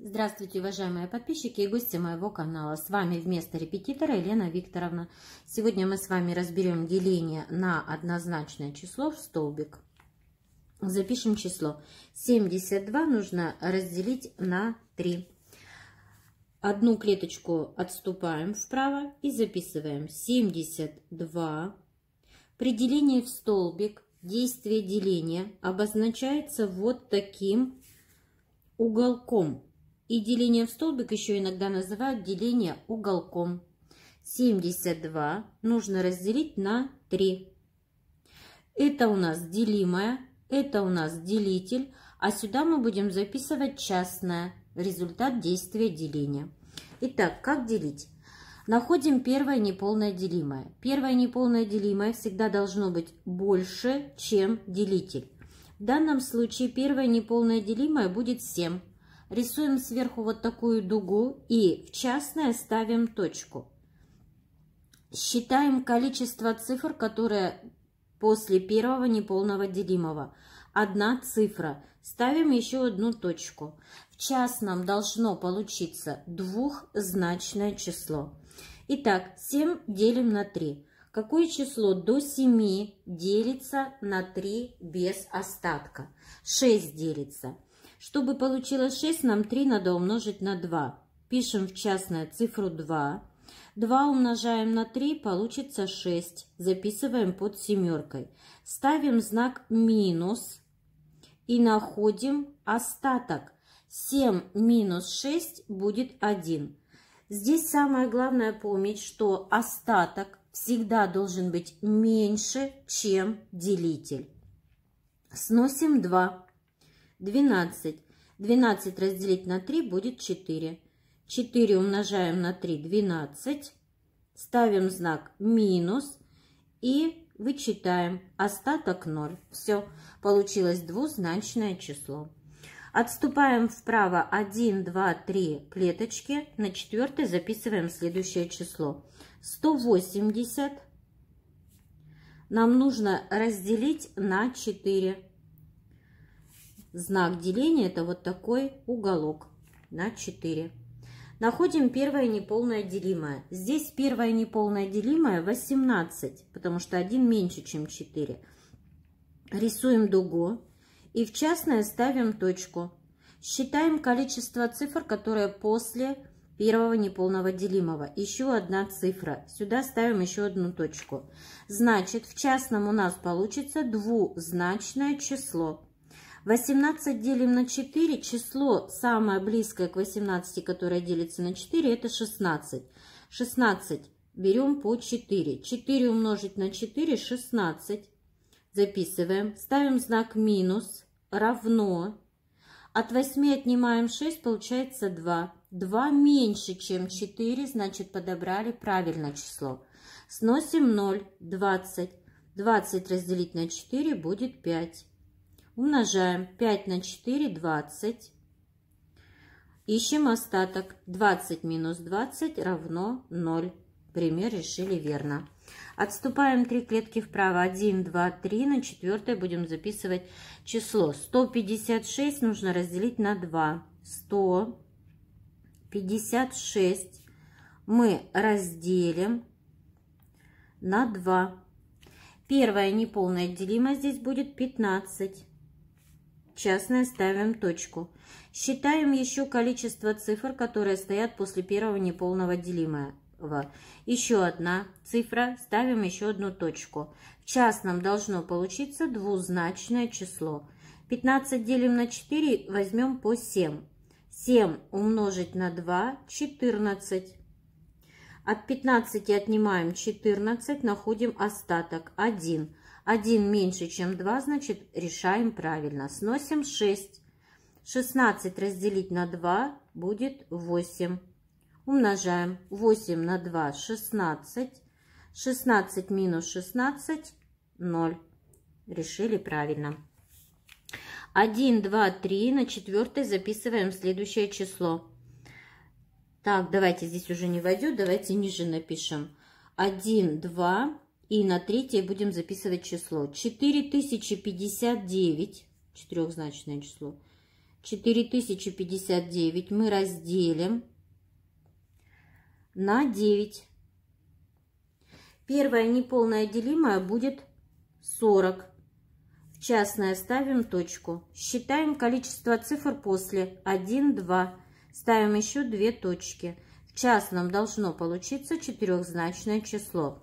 Здравствуйте, уважаемые подписчики и гости моего канала. С вами вместо репетитора Елена Викторовна. Сегодня мы с вами разберем деление на однозначное число в столбик. Запишем число. 72 нужно разделить на 3. Одну клеточку отступаем вправо и записываем 72. При делении в столбик действие деления обозначается вот таким уголком и деление в столбик еще иногда называют деление уголком. 72 нужно разделить на 3. Это у нас делимое, это у нас делитель, а сюда мы будем записывать частное, результат действия деления. Итак, как делить? Находим первое неполное делимое. Первое неполное делимое всегда должно быть больше, чем делитель. В данном случае первое неполное делимое будет 7 рисуем сверху вот такую дугу и в частное ставим точку. Считаем количество цифр, которые после первого неполного делимого. Одна цифра. Ставим еще одну точку. В частном должно получиться двухзначное число. Итак, 7 делим на 3. Какое число до 7 делится на 3 без остатка? 6 делится. Чтобы получилось 6, нам 3 надо умножить на 2. Пишем в частное цифру 2. 2 умножаем на 3, получится 6. Записываем под семеркой. Ставим знак минус и находим остаток. 7 минус 6 будет 1. Здесь самое главное помнить, что остаток всегда должен быть меньше, чем делитель. Сносим 2. 12. 12 разделить на 3 будет 4. 4 умножаем на 3 – 12. Ставим знак минус и вычитаем. Остаток 0. Все, получилось двузначное число. Отступаем вправо 1, 2, 3 клеточки. На четвертой записываем следующее число. 180 нам нужно разделить на 4. Знак деления – это вот такой уголок на 4. Находим первое неполное делимое. Здесь первое неполное делимое 18, потому что 1 меньше, чем 4. Рисуем дугу и в частное ставим точку. Считаем количество цифр, которые после первого неполного делимого. Еще одна цифра. Сюда ставим еще одну точку. Значит, в частном у нас получится двузначное число. 18 делим на 4, число самое близкое к 18, которое делится на 4, это 16. 16 берем по 4. 4 умножить на 4, 16. Записываем. Ставим знак минус, равно. От 8 отнимаем 6, получается 2. 2 меньше, чем 4, значит подобрали правильное число. Сносим 0, 20. 20 разделить на 4 будет 5. Умножаем 5 на 4, 20. Ищем остаток. 20 минус 20 равно 0. Пример решили верно. Отступаем 3 клетки вправо. 1, 2, 3. На четвертой будем записывать число. 156 нужно разделить на 2. 156 мы разделим на 2. Первая неполная делимая здесь будет 15 частное ставим точку. Считаем еще количество цифр, которые стоят после первого неполного делимого. Еще одна цифра, ставим еще одну точку. В частном должно получиться двузначное число. 15 делим на 4, возьмем по 7. 7 умножить на 2, 14. От 15 отнимаем 14, находим остаток 1. 1 меньше, чем 2, значит, решаем правильно. Сносим 6. 16 разделить на 2 будет 8. Умножаем 8 на 2 – 16. 16 минус 16 – 0. Решили правильно. 1, 2, 3. На четвертой записываем следующее число. Так, давайте здесь уже не войдет, давайте ниже напишем. 1, 2, и на третье будем записывать число. 4059, четырехзначное число, 4059 мы разделим на 9. Первое неполное делимое будет 40. В частное ставим точку. Считаем количество цифр после 1, 2. Ставим еще две точки. В частном должно получиться четырехзначное число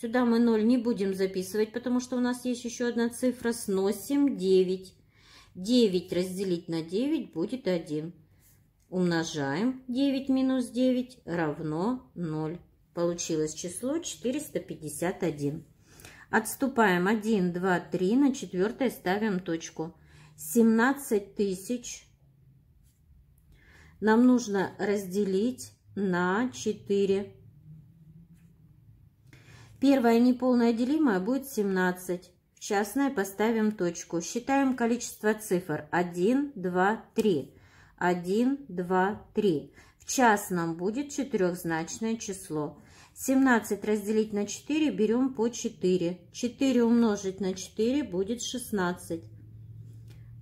Сюда мы 0 не будем записывать, потому что у нас есть еще одна цифра. Сносим 9. 9 разделить на 9 будет 1. Умножаем 9 минус 9 равно 0. Получилось число 451. Отступаем 1, 2, 3, на четвертой ставим точку. 17 тысяч нам нужно разделить на 4. Первое неполное делимое будет 17. В частное поставим точку. Считаем количество цифр. 1, 2, 3. 1, 2, 3. В частном будет четырехзначное число. 17 разделить на 4 берем по 4. 4 умножить на 4 будет 16.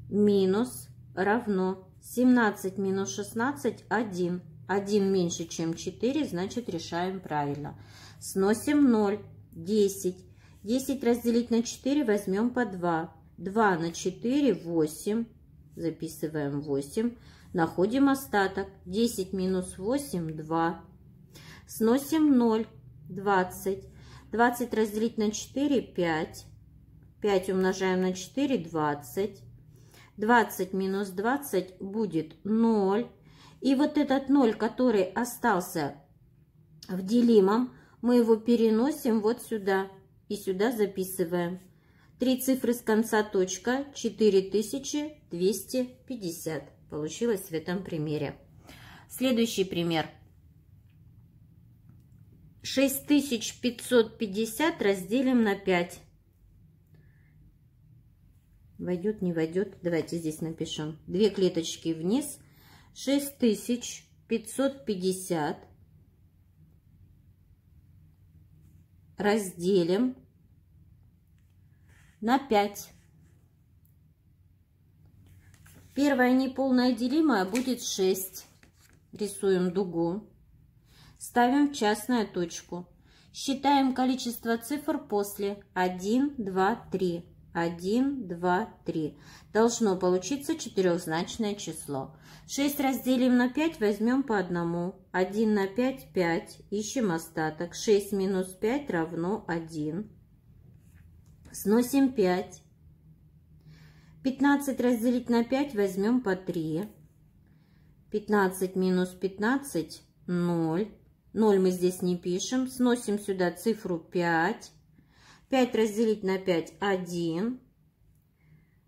Минус равно 17 минус 16 – 1. 1 меньше, чем 4, значит решаем правильно. Сносим 0. 10. 10 разделить на 4 возьмем по 2. 2 на 4 – 8. Записываем 8. Находим остаток. 10 минус 8 – 2. Сносим 0. 20. 20 разделить на 4 – 5. 5 умножаем на 4 – 20. 20 минус 20 будет 0. И вот этот 0, который остался в делимом, мы его переносим вот сюда и сюда записываем. Три цифры с конца точка 4250 получилось в этом примере. Следующий пример. 6550 разделим на 5. Войдет, не войдет. Давайте здесь напишем. Две клеточки вниз. 6550 разделим на 5. Первое неполное делимая будет 6. Рисуем дугу. Ставим в частную точку. Считаем количество цифр после 1, 2, 3. 1, 2, 3. Должно получиться четырехзначное число. 6 разделим на 5, возьмем по одному. 1 на 5, 5. Ищем остаток. 6 минус 5 равно 1. Сносим 5. 15 разделить на 5, возьмем по 3. 15 минус 15, 0. 0 мы здесь не пишем. Сносим сюда цифру 5. 5 разделить на 5 – 1.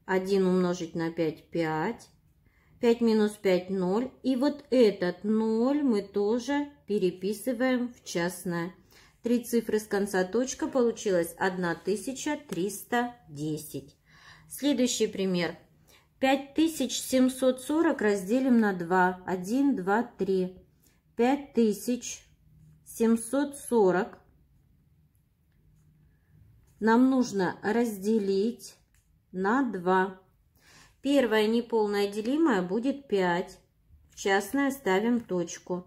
1 умножить на 5 – 5. 5 минус 5 – 0. И вот этот 0 мы тоже переписываем в частное. Три цифры с конца точка получилось 1310. Следующий пример. 5740 разделим на 2. 1, 2, 3. 5740 нам нужно разделить на 2. Первое неполное делимое будет 5. В частное ставим точку.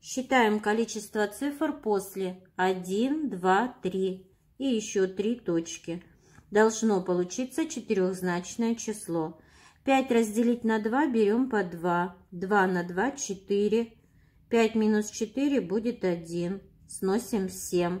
Считаем количество цифр после 1, 2, 3 и еще 3 точки. Должно получиться четырехзначное число. 5 разделить на 2 берем по 2. 2 на 2 – 4. 5 минус 4 будет 1. Сносим 7.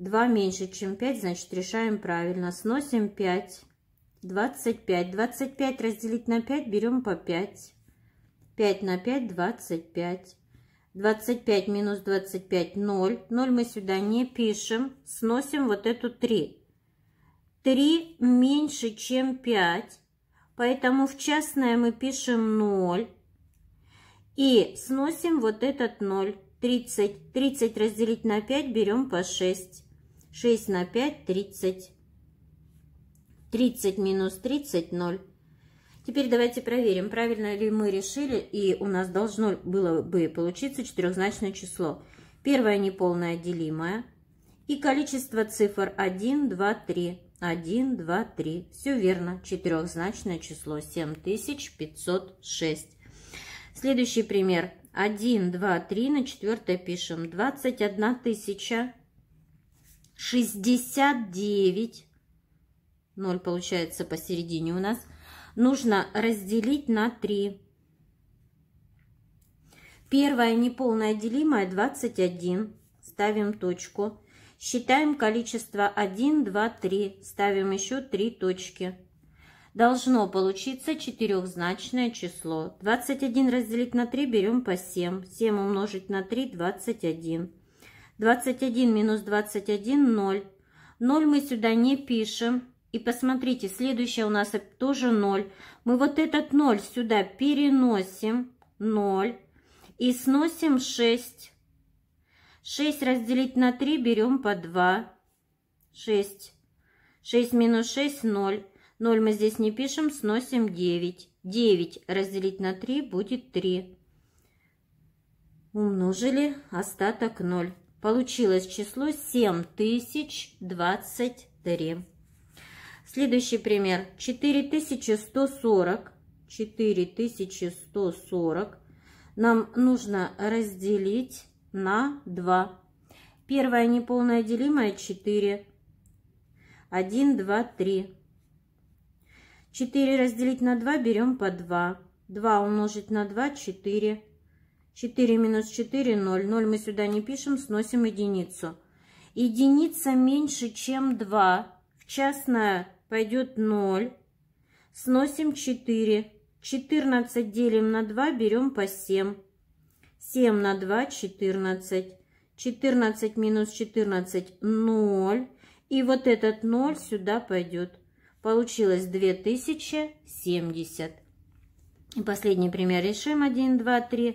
2 меньше, чем 5, значит, решаем правильно. Сносим 5. 25. 25 разделить на 5, берем по 5. 5 на 5, 25. 25 минус 25, 0. 0 мы сюда не пишем. Сносим вот эту 3. 3 меньше, чем 5. Поэтому в частное мы пишем 0. И сносим вот этот 0. 30. 30 разделить на 5, берем по 6. 6 на 5 – 30. 30 минус 30 – 0. Теперь давайте проверим, правильно ли мы решили, и у нас должно было бы получиться четырехзначное число. Первое неполное делимое и количество цифр 1, 2, 3. 1, 2, 3. Все верно. Четырехзначное число 7506. Следующий пример. 1, 2, 3 на четвертое пишем. 21 тысяча 69, 0 получается посередине у нас, нужно разделить на 3. Первое неполное делимое 21. Ставим точку. Считаем количество 1, 2, 3. Ставим еще 3 точки. Должно получиться четырехзначное число. 21 разделить на 3 берем по 7. 7 умножить на 3 – 21. 21 минус 21 – 0. 0 мы сюда не пишем. И посмотрите, следующая у нас тоже 0. Мы вот этот 0 сюда переносим. 0. И сносим 6. 6 разделить на 3 берем по 2. 6. 6 минус 6 – 0. 0 мы здесь не пишем, сносим 9. 9 разделить на 3 будет 3. Умножили остаток 0. Получилось число 7023. Следующий пример. 4140. 4140 нам нужно разделить на 2. Первое неполное делимое 4. 1, 2, 3. 4 разделить на 2 берем по 2. 2 умножить на 2, 4. 4 минус 4, 0. 0 мы сюда не пишем, сносим единицу. Единица меньше, чем 2. В частное пойдет 0. Сносим 4. 14 делим на 2, берем по 7. 7 на 2, 14. 14 минус 14, 0. И вот этот 0 сюда пойдет. Получилось 2070. И последний пример решим. 1, 2, 3.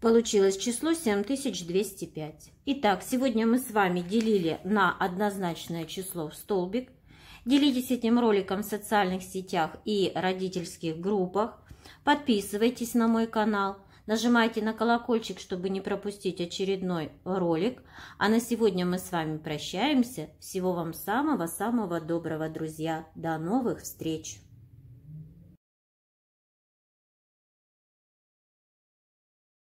Получилось число 7205. Итак, сегодня мы с вами делили на однозначное число в столбик. Делитесь этим роликом в социальных сетях и родительских группах. Подписывайтесь на мой канал. Нажимайте на колокольчик, чтобы не пропустить очередной ролик. А на сегодня мы с вами прощаемся. Всего вам самого-самого доброго, друзья. До новых встреч!